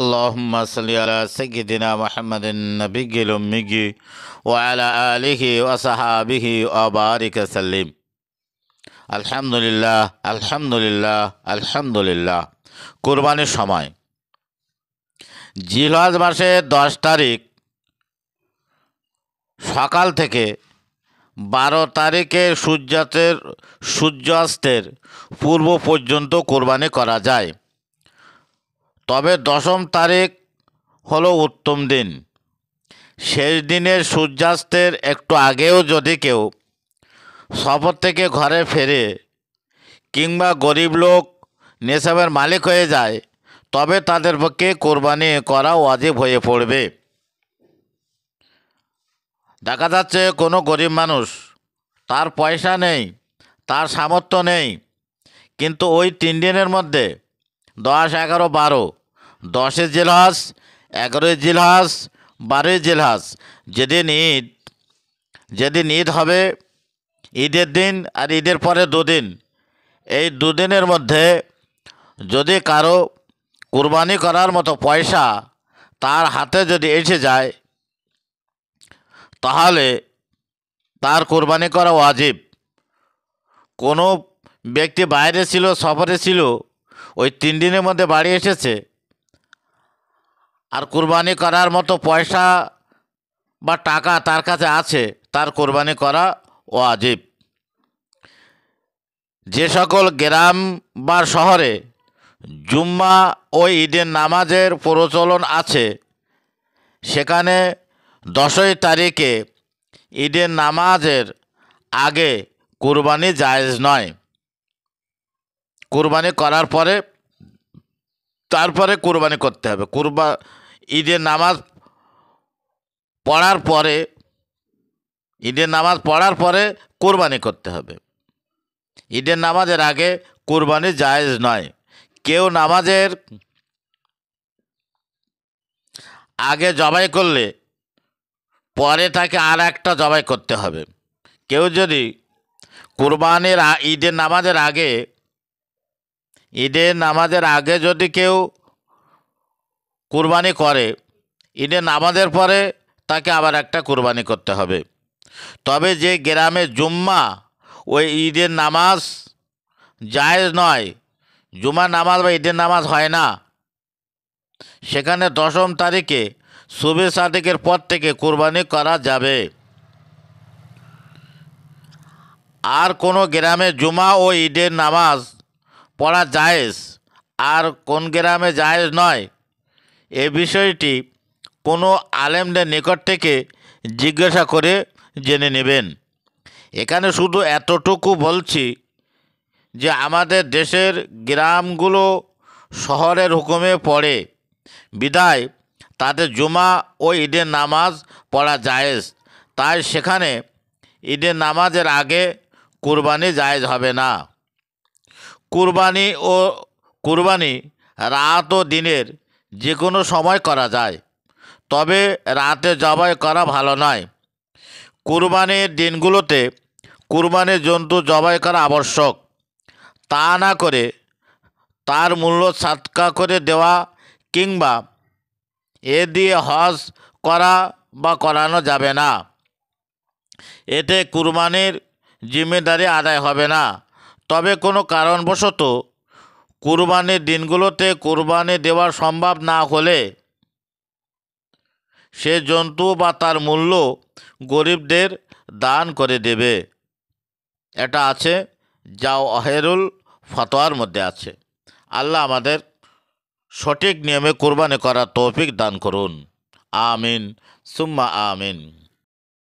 اللهم صل على سيدنا محمد النبي الأمي وعلى آله وصحابه وبارك وسلم الحمد لله الحمد لله الحمد لله কোরবানির সময় জিলহাজ মাসের দশ তারিখ সকাল থেকে বারো তারিখে সূর্যাস্তের সূর্যাস্তের পূর্ব পর্যন্ত কোরবানি করা যায় তবে দশম তারিখ হলো উত্তম দিন শেষ দিনের সূর্যাস্তের একটু আগেও যদি কেউ সফর থেকে ঘরে ফেরে কিংবা গরিব লোক নেশাবের মালিক হয়ে যায় তবে তাদের পক্ষে কোরবানি করা ওয়াজিব হয়ে পড়বে দেখা যাচ্ছে কোনো গরিব মানুষ তার পয়সা নেই তার সামর্থ্য নেই কিন্তু ওই তিন দিনের মধ্যে দশ এগারো বারো দশের জেলহাস এগারোই জেলহাস বারোই জেলহাস যেদিন ঈদ যেদিন ঈদ হবে ঈদের দিন আর ঈদের পরে দুদিন এই দুদিনের মধ্যে যদি কারো কুরবানি করার মতো পয়সা তার হাতে যদি এসে যায় তাহলে তার কোরবানি করা ওয়াজিব কোনো ব্যক্তি বাইরে ছিল সফরে ছিল ওই তিন দিনের মধ্যে বাড়ি এসেছে আর কুরবানি করার মতো পয়সা বা টাকা তার কাছে আছে তার কোরবানি করা ওয়াজিব যে সকল গ্রাম বা শহরে জুম্মা ও ঈদের নামাজের প্রচলন আছে সেখানে দশই তারিখে ঈদের নামাজের আগে কুরবানি জায়জ নয় কোরবানি করার পরে তারপরে কোরবানি করতে হবে কোরবা ঈদের নামাজ পড়ার পরে ঈদের নামাজ পড়ার পরে কোরবানি করতে হবে ঈদের নামাজের আগে কোরবানি জায়েজ নয় কেউ নামাজের আগে জবাই করলে পরে তাকে আর একটা জবাই করতে হবে কেউ যদি কোরবানির ঈদের নামাজের আগে ঈদের নামাজের আগে যদি কেউ কুরবানি করে ঈদের নামাজের পরে তাকে আবার একটা কুরবানি করতে হবে তবে যে গ্রামে জুম্মা ওই ঈদের নামাজ জায়েজ নয় জুমা নামাজ বা ঈদের নামাজ হয় না সেখানে দশম তারিখে শুভে সাদিকের পর থেকে কুরবানি করা যাবে আর কোনো গ্রামে জুমা ও ঈদের নামাজ পড়া জায়েজ আর কোন গ্রামে জায়েজ নয় এ বিষয়টি কোনো আলেমদের নিকট থেকে জিজ্ঞাসা করে জেনে নেবেন এখানে শুধু এতটুকু বলছি যে আমাদের দেশের গ্রামগুলো শহরের হুকুমে পড়ে বিদায় তাদের জুমা ও ঈদের নামাজ পড়া জায়েজ তাই সেখানে ঈদের নামাজের আগে কুরবানি জায়েজ হবে না কুরবানি ও কুরবানি রাত ও দিনের যে কোনো সময় করা যায় তবে রাতে জবাই করা ভালো নয় কুরবানির দিনগুলোতে কুরবানির জন্তু জবাই করা আবশ্যক তা না করে তার মূল্য সাতকা করে দেওয়া কিংবা এ দিয়ে হজ করা বা করানো যাবে না এতে কুরবানির জিম্মেদারি আদায় হবে না তবে কোনো কারণবশত কুরবানির দিনগুলোতে কুরবানি দেওয়া সম্ভব না হলে সে জন্তু বা তার মূল্য গরিবদের দান করে দেবে এটা আছে যা অহেরুল ফতোয়ার মধ্যে আছে আল্লাহ আমাদের সঠিক নিয়মে কুরবানি করার তৌফিক দান করুন আমিন সুম্মা আমিন